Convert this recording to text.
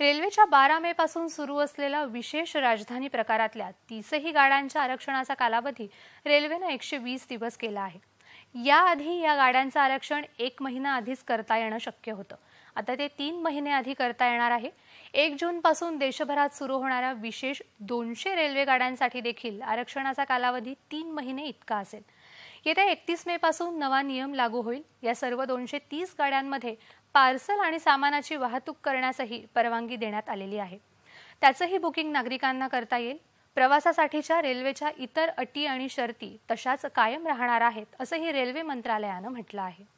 रेल्वेच्या बारा मे पासून सुरू असलेला विशेष राजधानी प्रकारातल्या तीसही गाड्यांच्या आरक्षणाचा कालावधी रेल्वेनं एकशे वीस दिवस केला आहे याआधी या गाड्यांचं आरक्षण एक महिना आधीच करता येणं शक्य होतं आता ते तीन महिने आधी करता येणार आहे एक जून पासून देशभरात सुरू होणाऱ्या विशेष दोनशे रेल्वे गाड्यांसाठी देखील आरक्षणाचा कालावधी तीन महिने इतका असेल येत्या एकतीस मे पासून नवा नियम लागू होईल या सर्व दोनशे तीस गाड्यांमध्ये पार्सल आणि सामानाची वाहतूक करण्यासही परवानगी देण्यात आलेली आहे त्याचंही बुकिंग नागरिकांना करता येईल प्रवासासाठीच्या रेल्वेच्या इतर अटी आणि शर्ती तशाच कायम राहणार आहेत असंही रेल्वे मंत्रालयानं म्हटलं आहे